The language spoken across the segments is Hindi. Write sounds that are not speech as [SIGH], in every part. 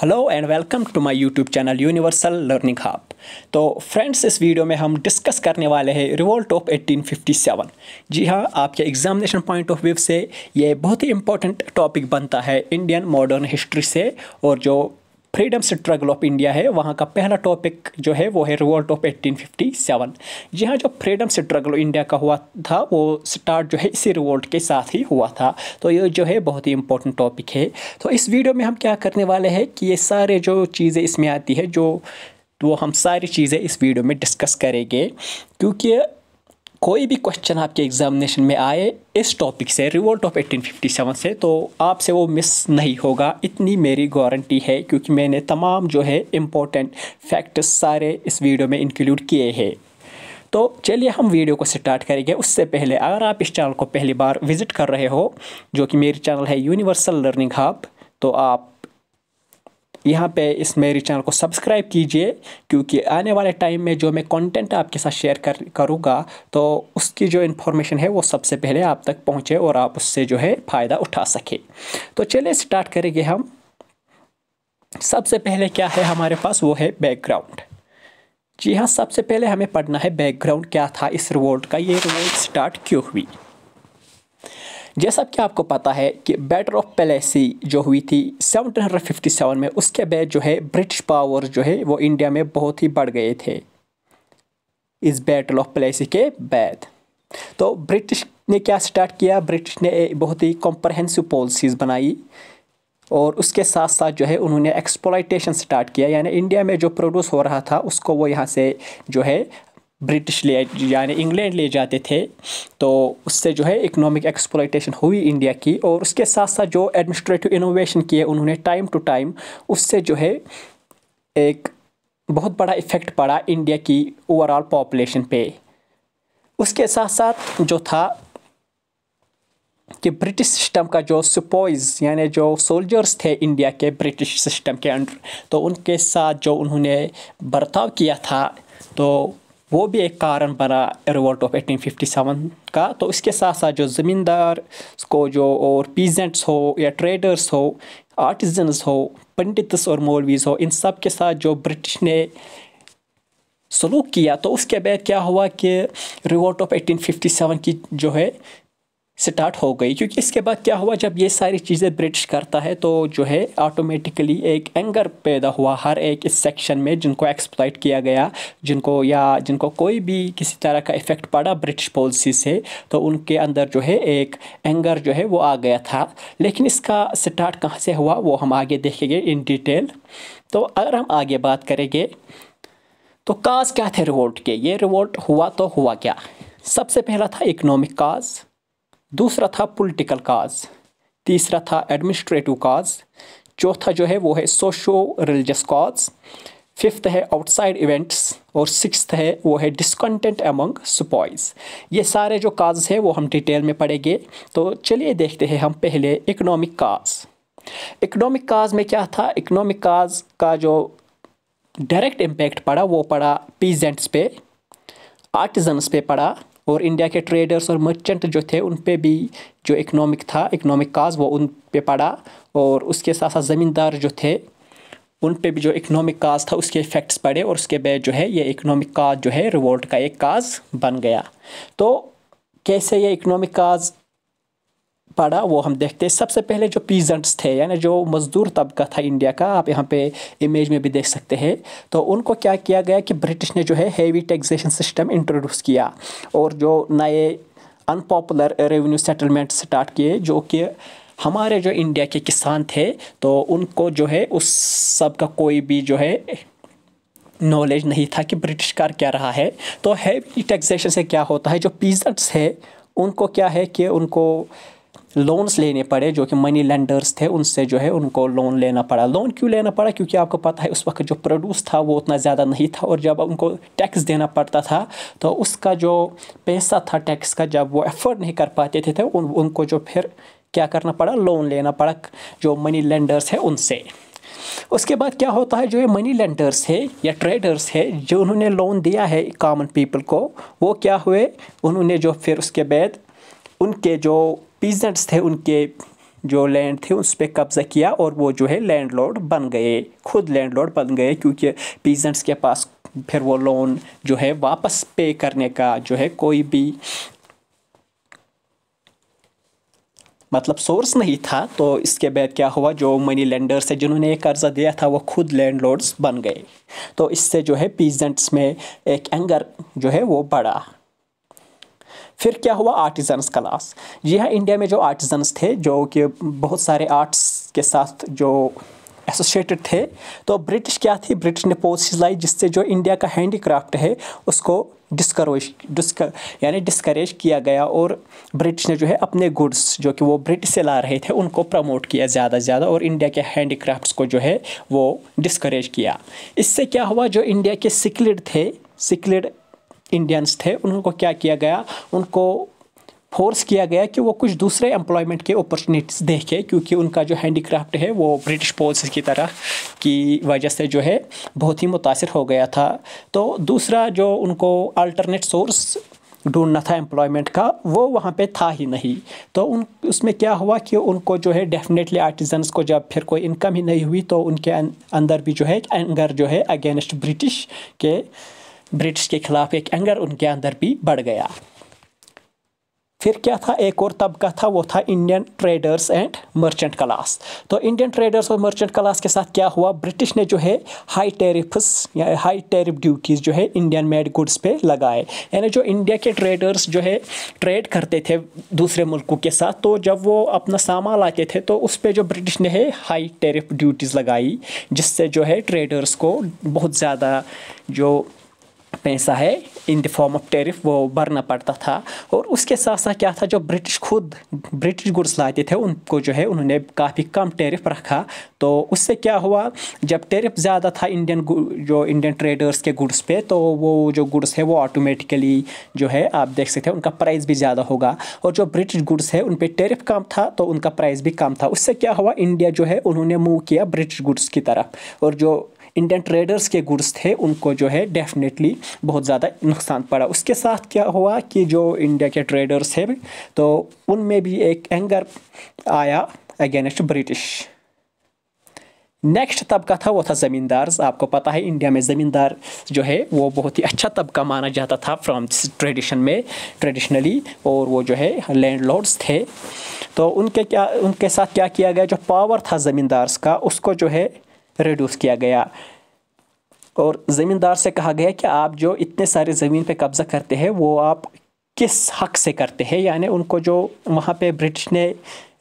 hello and welcome to my YouTube channel universal learning hub तो फ्रेंड्स इस वीडियो में हम डिस्कस करने वाले हैं रिवोल्ट ऑफ 1857 जी हाँ आपके एग्जामिनेशन पॉइंट ऑफ व्यू से ये बहुत ही इंपॉर्टेंट टॉपिक बनता है इंडियन मॉडर्न हिस्ट्री से और जो फ्रीडम स्ट्रगल ऑफ इंडिया है वहाँ का पहला टॉपिक जो है वो है रिवॉल्ट ऑफ 1857 जी हाँ जो फ्रीडम स्ट्रगल इंडिया का हुआ था वो स्टार्ट जो है इसी रिवॉल्ट के साथ ही हुआ था तो ये जो है बहुत ही इंपॉर्टेंट टॉपिक है तो इस वीडियो में हम क्या करने वाले हैं कि ये सारे जो चीज़ें इसमें आती है जो वो हम सारी चीज़ें इस वीडियो में डिस्कस करेंगे क्योंकि कोई भी क्वेश्चन आपके एग्जामिनेशन में आए इस टॉपिक से रिवोल्ट ऑफ 1857 से तो आपसे वो मिस नहीं होगा इतनी मेरी गारंटी है क्योंकि मैंने तमाम जो है इम्पोर्टेंट फैक्ट्स सारे इस वीडियो में इंक्लूड किए हैं तो चलिए हम वीडियो को स्टार्ट करेंगे उससे पहले अगर आप इस चैनल को पहली बार विज़िट कर रहे हो जो कि मेरी चैनल है यूनिवर्सल लर्निंग हब तो आप यहाँ पे इस मेरे चैनल को सब्सक्राइब कीजिए क्योंकि आने वाले टाइम में जो मैं कंटेंट आपके साथ शेयर कर करूँगा तो उसकी जो इन्फॉर्मेशन है वो सबसे पहले आप तक पहुँचे और आप उससे जो है फ़ायदा उठा सकें तो चलिए स्टार्ट करेंगे हम सबसे पहले क्या है हमारे पास वो है बैकग्राउंड जी हाँ सबसे पहले हमें पढ़ना है बैकग्राउंड क्या था इस रिवोल्ट का ये रिवोल्ट स्टार्ट क्यों हुई जैसा कि आपको पता है कि बैटर ऑफ पैलेसी जो हुई थी 1757 में उसके बाद जो है ब्रिटिश पावर जो है वो इंडिया में बहुत ही बढ़ गए थे इस बैटल ऑफ प्लेसी के बाद तो ब्रिटिश ने क्या स्टार्ट किया ब्रिटिश ने बहुत ही कॉम्प्रहेंसिव पॉलिसीज़ बनाई और उसके साथ साथ जो है उन्होंने एक्सप्लाइटेशन स्टार्ट किया यानी इंडिया में जो प्रोड्यूस हो रहा था उसको वो यहाँ से जो है ब्रिटिश ले यानी इंग्लैंड ले जाते थे तो उससे जो है इकोनॉमिक एक्सप्लाइटेशन हुई इंडिया की और उसके साथ साथ जो एडमिनिस्ट्रेटिव इनोवेशन किए उन्होंने टाइम टू टाइम उससे जो है एक बहुत बड़ा इफ़ेक्ट पड़ा इंडिया की ओवरऑल पॉपुलेशन पे उसके साथ साथ जो था कि ब्रिटिश सिस्टम का जो सिपॉइज यानी जो सोल्जर्स थे इंडिया के ब्रिटिश सिस्टम के अंडर तो उनके साथ जो उन्होंने बर्ताव किया था तो वो भी एक कारण बना रिवोल्ट ऑफ 1857 का तो इसके साथ साथ जो ज़मींदार को जो और पीजेंट्स हो या ट्रेडर्स हो आर्टिजन्स हो पंडितस और मौलवीज़ हो इन सब के साथ जो ब्रिटिश ने सलूक किया तो उसके बाद क्या हुआ कि रिवोल्ट ऑफ 1857 की जो है स्टार्ट हो गई क्योंकि इसके बाद क्या हुआ जब ये सारी चीज़ें ब्रिटिश करता है तो जो है ऑटोमेटिकली एक एंगर पैदा हुआ हर एक इस सेक्शन में जिनको एक्सप्लाइट किया गया जिनको या जिनको कोई भी किसी तरह का इफ़ेक्ट पड़ा ब्रिटिश पॉलिसी से तो उनके अंदर जो है एक एंगर जो है वो आ गया था लेकिन इसका स्टार्ट कहाँ से हुआ वो हम आगे देखेंगे इन डिटेल तो अगर हम आगे बात करेंगे तो काज क्या थे रिवोल्ट के ये रिवोल्ट हुआ तो हुआ क्या सबसे पहला था इकोनॉमिक काज दूसरा था पॉलिटिकल काज तीसरा था एडमिनिस्ट्रेटिव काज चौथा जो है वो है सोशो रिलीजस काज फिफ्थ है आउटसाइड इवेंट्स और सिक्स्थ है वो है डिसकंटेंट अमंग सुपॉइज ये सारे जो काज हैं वो हम डिटेल में पढ़ेंगे तो चलिए देखते हैं हम पहले इकोनॉमिक काज इकोनॉमिक काज में क्या था इकोनॉमिक काज का जो डायरेक्ट इम्पेक्ट पड़ा वो पड़ा पीजेंट्स पे आर्टिजन्स पे पड़ा और इंडिया के ट्रेडर्स और मर्चेंट जो थे उन पे भी जो इकनॉमिक था इकनॉमिक काज वो उन पे पड़ा और उसके साथ साथ ज़मींदार जो थे उन पे भी जो इकनॉमिक काज था उसके इफ़ेक्ट्स पड़े और उसके बाद जो है ये इकनॉमिक काज जो है रिवोल्ट का एक काज बन गया तो कैसे ये इकनॉमिक काज पड़ा वो हम देखते हैं सबसे पहले जो पीजेंट्स थे यानी जो मज़दूर तबका था इंडिया का आप यहाँ पे इमेज में भी देख सकते हैं तो उनको क्या किया गया कि ब्रिटिश ने जो है हेवी टैक्सेशन सिस्टम इंट्रोड्यूस किया और जो नए अनपॉपुलर रेवेन्यू सेटलमेंट स्टार्ट किए जो कि हमारे जो इंडिया के किसान थे तो उनको जो है उस सब का कोई भी जो है नॉलेज नहीं था कि ब्रिटिश कार क्या रहा है तो हैवी टैक्सेशन से क्या होता है जो पीजेंट्स है उनको क्या है कि उनको लोन्स लेने पड़े जो कि मनी लेंडर्स थे उनसे जो है उनको लोन लेना पड़ा लोन क्यों लेना पड़ा क्योंकि आपको पता है उस वक्त जो प्रोड्यूस था वो उतना ज़्यादा नहीं था और जब उनको टैक्स देना पड़ता था तो उसका जो पैसा था टैक्स का जब वो एफर्ड नहीं कर पाते थे तो उन, उनको जो फिर क्या करना पड़ा लोन लेना पड़ा जो मनी लेंडर्स है उनसे उसके बाद क्या होता है जो ये मनी लेंडर्स है या ट्रेडर्स है जो उन्होंने लोन दिया है कॉमन पीपल को वो क्या हुए उन्होंने जो फिर उसके बाद उनके जो पीजेंट्स थे उनके जो लैंड थे उस पर कब्ज़ा किया और वो जो है लैंड लोड बन गए खुद लैंड लोड बन गए क्योंकि पीजेंट्स के पास फिर वो लोन जो है वापस पे करने का जो है कोई भी मतलब सोर्स नहीं था तो इसके बाद क्या हुआ जो मनी लेंडर्स है जिन्होंने ये कर्ज़ा दिया था वो खुद लैंड बन गए तो इससे जो है पीजेंट्स में एक एंगर जो है वो बढ़ा फिर क्या हुआ आर्टिजन्स क्लास यह इंडिया में जो आर्टिजन्स थे जो कि बहुत सारे आर्ट्स के साथ जो एसोसिएटेड थे तो ब्रिटिश क्या थी ब्रिटिश ने पॉलिसीज लाई जिससे जो इंडिया का हैंडीक्राफ्ट है उसको डिस्करेज डिस्कर यानी डिस्करेज किया गया और ब्रिटिश ने जो है अपने गुड्स जो कि वो ब्रिटिश से ला रहे थे उनको प्रमोट किया ज़्यादा से ज़्यादा और इंडिया के हैंडीक्राफ्ट्स को जो है वो डिस्करेज किया इससे क्या हुआ जो इंडिया के सिकलिड थे सिकलिड इंडियंस थे उनको क्या किया गया उनको फोर्स किया गया कि वो कुछ दूसरे एम्प्लॉयमेंट के अपॉर्चुनिटीज़ देखें क्योंकि उनका जो हैंडीक्राफ्ट है वो ब्रिटिश फोर्स की तरह की वजह से जो है बहुत ही मुतासर हो गया था तो दूसरा जो उनको अल्टरनेट सोर्स ढूंढना था एम्प्लॉयमेंट का वो वहाँ पे था ही नहीं तो उन उसमें क्या हुआ कि उनको जो है डेफिनेटली आर्टिजन्स को जब फिर कोई इनकम ही नहीं हुई तो उनके अं-, अंदर भी जो है एंगर जो है अगेंस्ट ब्रिटिश के ब्रिटिश के ख़िलाफ़ एक एंगर उनके अंदर भी बढ़ गया फिर क्या था एक और तबका था वो था Indian traders and merchant class तो इंडियन ट्रेडर्स और मर्चेंट क्लास के साथ क्या हुआ ब्रिटिश ने जो है हाई टेरिफ्स या हाई टेरिफ ड्यूटीज़ जो है इंडियन मेड गुड्स पे लगाए यानी जो इंडिया के ट्रेडर्स जो है ट्रेड करते थे दूसरे मुल्कों के साथ तो जब वो अपना सामान लाते थे तो उस पर जो ब्रिटिश ने है हाई टेरिफ ड्यूटीज़ लगाई जिससे जो है ट्रेडर्स को बहुत ज़्यादा जो पैसा है in the form of tariff वो भरना पड़ता था और उसके साथ साथ क्या था जो ब्रिटिश खुद ब्रिटिश गुड्स लाते थे उनको जो है उन्होंने काफ़ी कम टेरिफ रखा तो उससे क्या हुआ जब टेरिफ ज़्यादा था इंडियन जो इंडियन ट्रेडर्स के गुड्स पे तो वो जो गुड्स है वो ऑटोमेटिकली जो है आप देख सकते हैं उनका प्राइस भी ज़्यादा होगा और जो ब्रिटिश गुड्स है उन पर टेरिफ कम था तो उनका प्राइस भी कम था उससे क्या हुआ इंडिया जो है उन्होंने मूव किया ब्रिटिश गुड्स की तरफ और जो इंडियन ट्रेडर्स के गुड्स थे उनको जो है डेफिनेटली बहुत ज़्यादा नुकसान पड़ा उसके साथ क्या हुआ कि जो इंडिया के ट्रेडर्स थे तो उनमें भी एक एंगर आया अगेंस्ट ब्रिटिश नेक्स्ट तबका था वो था ज़मींदार आपको पता है इंडिया में ज़मींदार जो है वो बहुत ही अच्छा तबका माना जाता था फ्रॉम ट्रेडिशन में ट्रेडिशनली और वो जो है लैंड लॉर्ड्स थे तो उनके क्या उनके साथ क्या किया गया जो पावर था ज़मींदार्स का उसको जो है रिड्यूस किया गया और ज़मींदार से कहा गया कि आप जो इतने सारे ज़मीन पे कब्ज़ा करते हैं वो आप किस हक से करते हैं यानी उनको जो वहाँ पे ब्रिटिश ने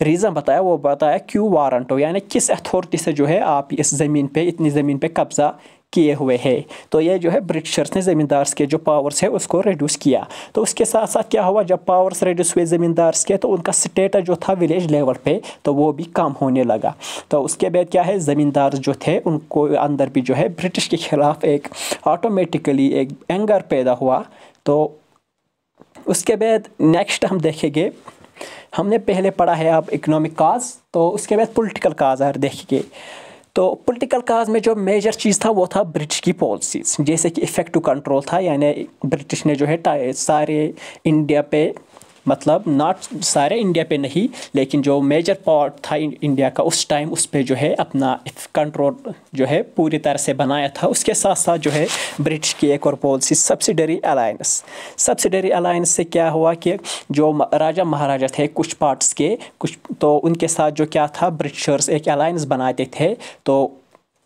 रीज़न बताया वो बताया क्यों वारंट हो यानी किस अथॉरिटी से जो है आप इस ज़मीन पे इतनी ज़मीन पे कब्ज़ा किए हुए है तो ये जो है ब्रिटिशर्स ने ज़मींदार्स के जो पावर्स है उसको रिड्यूस किया तो उसके साथ साथ क्या हुआ जब पावर्स रिड्यूस हुए ज़मींदार्स के तो उनका स्टेटस जो था विलेज लेवल पे तो वो भी कम होने लगा तो उसके बाद क्या है ज़मींदार जो थे उनको अंदर भी जो है ब्रिटिश के ख़िलाफ़ एक ऑटोमेटिकली एक एंगर पैदा हुआ तो उसके बाद नेक्स्ट हम देखेंगे हमने पहले पढ़ा है आप इकोनॉमिक काज तो उसके बाद पॉलिटिकल काज अगर देखेंगे तो पॉलिटिकल काज में जो मेजर चीज़ था वो था ब्रिटिश की पॉलिसीज़ जैसे कि इफ़ेक्टिव कंट्रोल था यानी ब्रिटिश ने जो है सारे इंडिया पे मतलब नॉट सारे इंडिया पे नहीं लेकिन जो मेजर पार्ट था इंडिया का उस टाइम उस पर जो है अपना कंट्रोल जो है पूरी तरह से बनाया था उसके साथ साथ जो है ब्रिटिश की एक और policy subsidiary alliance subsidiary alliance से क्या हुआ कि जो राजा महाराजा थे कुछ पार्ट्स के कुछ तो उनके साथ जो क्या था ब्रिटिशर्स एक अलायंस बनाते थे तो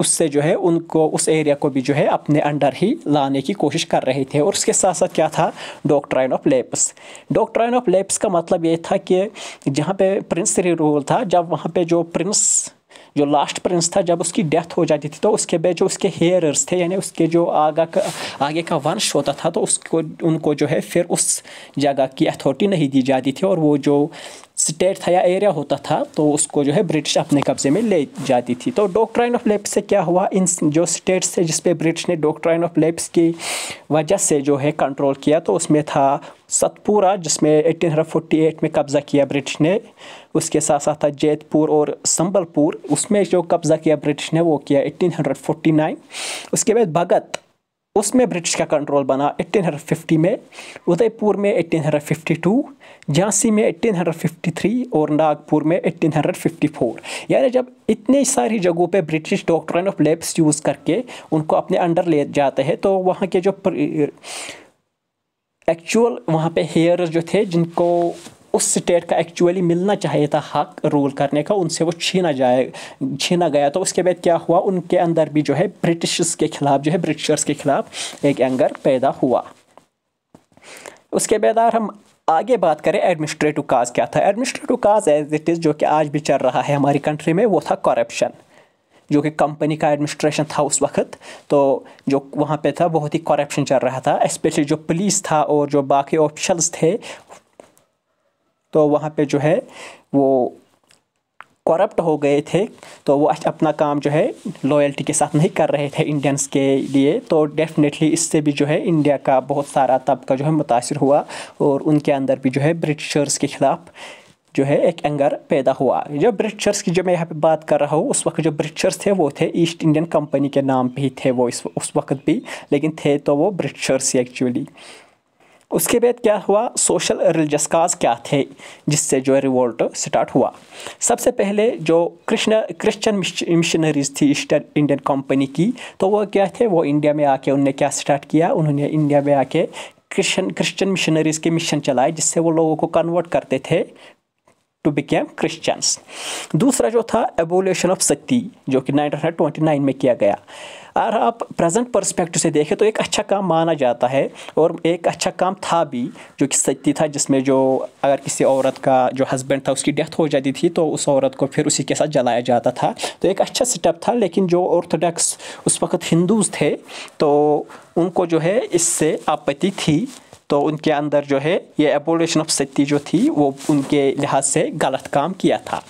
उससे जो है उनको उस एरिया को भी जो है अपने अंडर ही लाने की कोशिश कर रहे थे और उसके साथ साथ क्या था doctrine of lapse doctrine of lapse का मतलब ये था कि जहाँ पे प्रिंस रूल था जब वहाँ पे जो प्रिंस जो लास्ट प्रिंस था जब उसकी डेथ हो जाती थी तो उसके बाद जो उसके हेयरर्स थे यानी उसके जो आगा का आगे का वंश होता था तो उसको उनको जो है फिर उस जगह की अथॉरिटी नहीं दी जाती थी और वो जो स्टेट था या एरिया होता था तो उसको जो है ब्रिटिश अपने कब्जे में ले जाती थी तो डॉक्ट्राइन ऑफ लेप्स से क्या हुआ इन जो स्टेट्स थे जिसपे ब्रिटिश ने डॉक्ट्राइन ऑफ लेप्स की वजह से जो है कंट्रोल किया तो उसमें था सतपुरा जिसमें 1848 में कब्ज़ा किया ब्रिटिश ने उसके साथ साथ था जैतपुर और संबलपुर उसमें जो कब्ज़ा किया ब्रिटिश ने वो किया 1849 उसके बाद भगत उसमें ब्रिटिश का कंट्रोल बना 1850 में उदयपुर में 1852 झांसी में 1853 और नागपुर में 1854 यानी जब इतने सारी जगहों पे British doctrine of lapse use करके उनको अपने अंडर ले जाते हैं तो वहाँ के जो एक्चुअल वहाँ पे हेयर्स जो थे जिनको उस स्टेट का एक्चुअली मिलना चाहिए था हक रूल करने का उनसे वो छीना जाए छीना गया तो उसके बाद क्या हुआ उनके अंदर भी जो है ब्रिटिशर्स के ख़िलाफ़ जो है ब्रिटिशर्स के ख़िलाफ़ एक एंगर पैदा हुआ उसके बाद हम आगे बात करें एडमिनिस्ट्रेटिव काज क्या था administrative cause as it is जो कि आज भी चल रहा है हमारी कंट्री में वो था करप्शन जो कि कंपनी का एडमिनिस्ट्रेशन था उस वक्त तो जो वहाँ पे था बहुत ही करप्शन चल रहा था स्पेशली जो पुलिस था और जो बाकी ऑफिशल्स थे तो वहाँ पे जो है वो करप्ट हो गए थे तो वो अपना काम जो है लॉयल्टी के साथ नहीं कर रहे थे इंडियंस के लिए तो डेफिनेटली इससे भी जो है इंडिया का बहुत सारा तबका जो है मुतासर हुआ और उनके अंदर भी जो है ब्रिटिशर्स के ख़िलाफ़ जो है एक एंगर पैदा हुआ जब ब्रिटिशर्स की जब मैं यहाँ पे बात कर रहा हूँ उस वक्त जो ब्रिटिशर्स थे वो थे ईस्ट इंडियन कंपनी के नाम पर ही थे वो इस उस वक्त भी लेकिन थे तो वो ब्रिटिशर्स एक्चुअली उसके बाद क्या हुआ सोशल रिलीजस काज क्या थे जिससे जो है रिवोल्ट स्टार्ट हुआ सबसे पहले जो कृष्ण क्रिश्चियन मिशनरीज थी ईस्टर्न इंडियन कंपनी की तो वो क्या थे वो इंडिया में आके उन्होंने क्या स्टार्ट किया उन्होंने इंडिया में आके क्रिश्चियन क्रिश्चियन मिशनरीज़ के मिशन चलाए जिससे वो लोगों को कन्वर्ट करते थे टू बिकेम क्रिश्चियंस दूसरा जो था एबोल्यूशन ऑफ सत्ती जो कि 1929 में किया गया अगर आप प्रेजेंट पर्सपेक्टिव से देखें तो एक अच्छा काम माना जाता है और एक अच्छा काम था भी जो कि सत्य था जिसमें जो अगर किसी औरत का जो हस्बैंड था उसकी डेथ हो जाती थी तो उस औरत को फिर उसी के साथ जलाया जाता था तो एक अच्छा स्टेप था लेकिन जो ऑर्थोडॉक्स उस वक्त हिंदूज थे तो उनको जो है इससे आपत्ति थी तो उनके अंदर जो है ये एबोलेशन ऑफ सत्ती जो थी वो उनके लिहाज से गलत काम किया था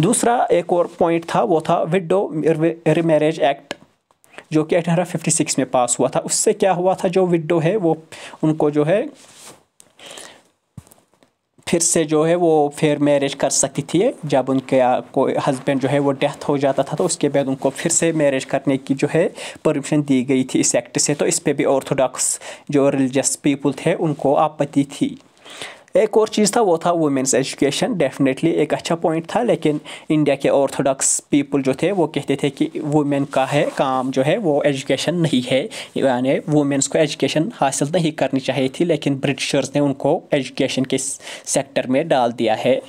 दूसरा एक और पॉइंट था वो था विडो रिमेरेज एक्ट जो कि 1856 में पास हुआ था उससे क्या हुआ था जो विडो है वो उनको जो है फिर से जो है वो फिर मैरिज कर सकती थी जब उनके कोई हस्बैंड जो है वो डेथ हो जाता था तो उसके बाद उनको फिर से मैरिज करने की जो है परमिशन दी गई थी इस एक्ट से तो इस पर भी ऑर्थोडॉक्स जो रिलीजस पीपल थे उनको आपत्ति थी एक और चीज़ था वो था वुमेंस एजुकेशन डेफिनेटली एक अच्छा पॉइंट था लेकिन इंडिया के ऑर्थोडॉक्स पीपल जो थे वो कहते थे कि वुमेन का है काम जो है वो एजुकेशन नहीं है यानी वुमेंस को एजुकेशन हासिल नहीं करनी चाहिए थी लेकिन ब्रिटिशर्स ने उनको एजुकेशन के सेक्टर में डाल दिया है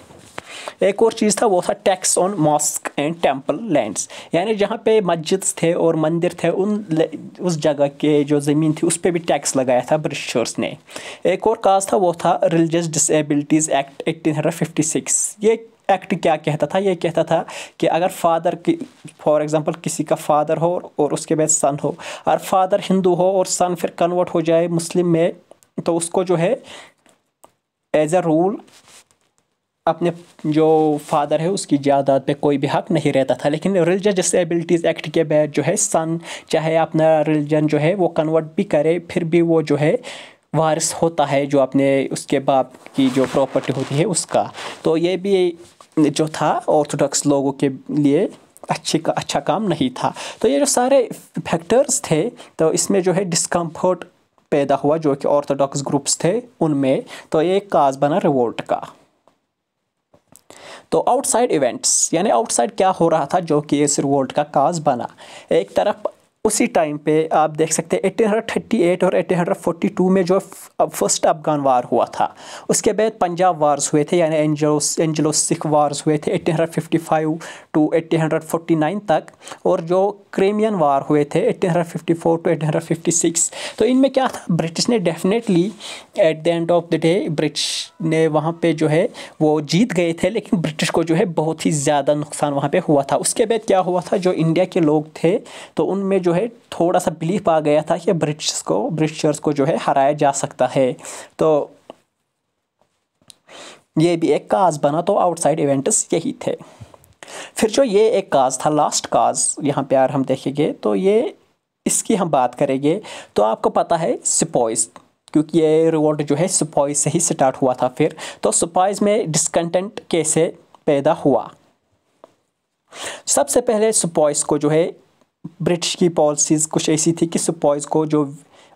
एक और चीज़ था वो था tax on mosque and temple lands यानी जहाँ पे मस्जिद थे और मंदिर थे उन उस जगह के जो ज़मीन थी उस पर भी टैक्स लगाया था ब्रिटिशर्स ने एक और काज था वो था रिलीजियस डिसेबिलिटीज़ एक्ट एट्टीन ये एक्ट क्या कहता था ये कहता था कि अगर फादर की फॉर एग्जांपल किसी का फादर हो और उसके बाद सन हो और फादर हिंदू हो और सन फिर कन्वर्ट हो जाए मुस्लिम में तो उसको जो है एज अ रूल अपने जो फादर है उसकी जायदाद पे कोई भी हक नहीं रहता था लेकिन रिलीजन डिसबिलिटीज़ एक्ट के बाद जो है सन चाहे अपना रिलीजन जो है वो कन्वर्ट भी करे फिर भी वो जो है वारिस होता है जो अपने उसके बाप की जो प्रॉपर्टी होती है उसका तो ये भी जो था ऑर्थोडॉक्स लोगों के लिए अच्छी का अच्छा काम नहीं था तो ये जो सारे फैक्टर्स थे तो इसमें जो है डिस्कम्फर्ट पैदा हुआ जो कि ऑर्थोडॉक्स ग्रुप्स थे उनमें तो ये एक काज बना रिवोल्ट का तो आउटसाइड इवेंट्स यानी आउटसाइड क्या हो रहा था जो कि इस रिवोल्ट का काज बना एक तरफ उसी टाइम पे आप देख सकते हैं 1838 और 1842 में जो फर्स्ट अफगान वार हुआ था उसके बाद पंजाब वार्स हुए थे यानी एंजलो एंजलो सिख वार्स हुए थे 1855 टू 1849 तक और जो क्रेमियन वार हुए थे 1854 टू 1856 तो इनमें क्या था ब्रिटिश ने definitely at the end of the day British ने वहाँ पे जो है वो जीत गए थे लेकिन ब्रिटिश को जो है बहुत ही ज़्यादा नुकसान वहाँ पर हुआ था उसके बाद क्या हुआ था जो इंडिया के लोग थे तो उनमें जो है थोड़ा सा बिलीफ आ गया था कि ब्रिटिश को ब्रिटिशर्स को जो है हराया जा सकता है तो ये भी एक काज बना तो आउटसाइड इवेंट्स यही थे फिर जो ये एक काज था लास्ट काज यहाँ पे यार हम देखेंगे तो ये इसकी हम बात करेंगे तो आपको पता है सिपॉइस क्योंकि ये रिवोल्ट जो है सिपॉइस से ही स्टार्ट हुआ था फिर तो सिपॉइस में डिसकंटेंट कैसे पैदा हुआ सबसे पहले सुपॉइस को जो है ब्रिटिश की पॉलिसीज़ कुछ ऐसी थी कि स्पॉयज़ को जो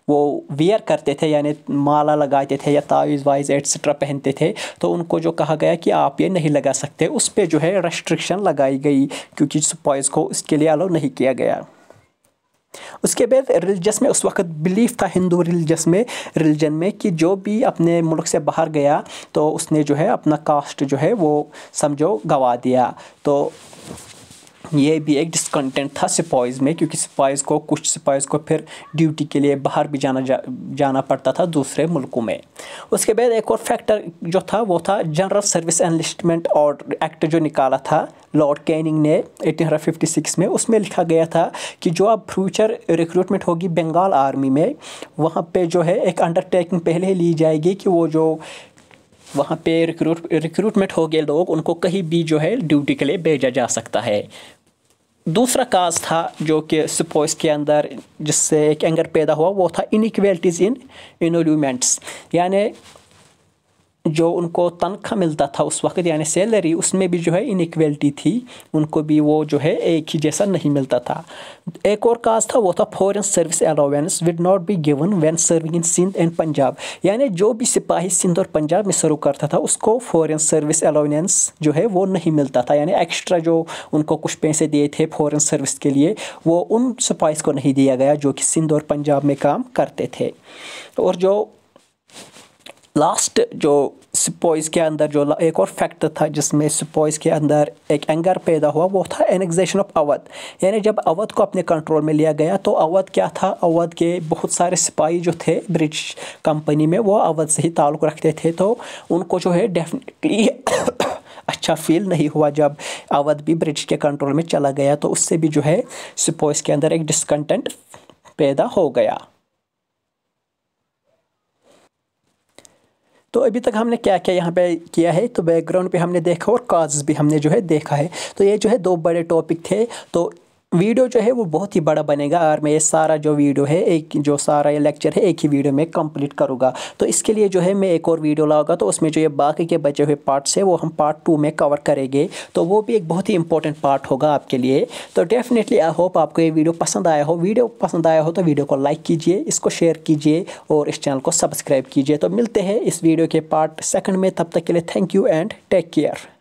वो वेयर करते थे यानी माला लगाते थे या तावीज़ वाइज एट्सट्रा पहनते थे तो उनको जो कहा गया कि आप ये नहीं लगा सकते उस पर जो है रेस्ट्रिक्शन लगाई गई क्योंकि स्पॉयज़ को इसके लिए अलाउ नहीं किया गया उसके बाद रिलीजस में उस वक्त बिलीफ था हिंदू रिलीजस में रिलीजन में कि जो भी अपने मुल्क से बाहर गया तो उसने जो है अपना कास्ट जो है वो समझो गवा दिया तो ये भी एक डिसकंटेंट था सिपाहीज में क्योंकि सिपाहीज को कुछ सिपाहीज को फिर ड्यूटी के लिए बाहर भी जाना जा, जाना पड़ता था दूसरे मुल्कों में उसके बाद एक और फैक्टर जो था वो था जनरल सर्विस एनलिस्टमेंट और एक्ट जो निकाला था लॉर्ड कैनिंग ने एटीन में उसमें लिखा गया था कि जो अब फ्यूचर रिक्रूटमेंट होगी बंगाल आर्मी में वहाँ पर जो है एक अंडरटेकिंग पहले ही ली जाएगी कि वो जो वहाँ पे रिक्रूट रिक्रूटमेंट हो गए लोग उनको कहीं भी जो है ड्यूटी के लिए भेजा जा सकता है दूसरा काज था जो कि सपोज के अंदर जिससे एक एंगर पैदा हुआ वो था इनिक्वेलिटीज़ इन इनोल्यूमेंट्स यानी जो उनको तनख्वाह मिलता था उस वक्त यानी सैलरी उसमें भी जो है इनक्वेलिटी थी उनको भी वो जो है एक ही जैसा नहीं मिलता था एक और काज था वो था foreign service allowance would not be given when serving in Sindh and Punjab यानी जो भी सिपाही सिंध और पंजाब में सर्व करता था उसको फॉरेन सर्विस अलावेंस जो है वो नहीं मिलता था यानी एक्स्ट्रा जो उनको कुछ पैसे दिए थे फॉरेन सर्विस के लिए वो उन सिपाही को नहीं दिया गया जो कि सिंध और पंजाब में काम करते थे और जो लास्ट जो स्पॉइस के अंदर जो एक और फैक्टर था जिसमें स्पॉइस के अंदर एक एंगर पैदा हुआ वो था एनेक्जेशन ऑफ अवध यानी जब अवध को अपने कंट्रोल में लिया गया तो अवध क्या था अवध के बहुत सारे सिपाही जो थे ब्रिटिश कंपनी में वो अवध से ही ताल्लुक़ रखते थे तो उनको जो है डेफिनेटली [COUGHS] अच्छा फील नहीं हुआ जब अवध भी ब्रिटिश के कंट्रोल में चला गया तो उससे भी जो है सिपॉइस के अंदर एक डिसकंटेंट पैदा हो गया तो अभी तक हमने क्या क्या यहाँ पे किया है तो बैकग्राउंड पे हमने देखा और काज भी हमने जो है देखा है तो ये जो है दो बड़े टॉपिक थे तो वीडियो जो है वो बहुत ही बड़ा बनेगा और मैं ये सारा जो वीडियो है एक जो सारा ये लेक्चर है एक ही वीडियो में कंप्लीट करूँगा तो इसके लिए जो है मैं एक और वीडियो लाऊंगा तो उसमें जो ये बाकी के बचे हुए पार्ट्स है वो हम पार्ट टू में कवर करेंगे तो वो भी एक बहुत ही इंपॉर्टेंट पार्ट होगा आपके लिए तो डेफिनेटली आई होप आपको ये वीडियो पसंद आया हो वीडियो पसंद आया हो तो वीडियो को लाइक कीजिए इसको शेयर कीजिए और इस चैनल को सब्सक्राइब कीजिए तो मिलते हैं इस वीडियो के पार्ट सेकंड में तब तक के लिए thank you and take care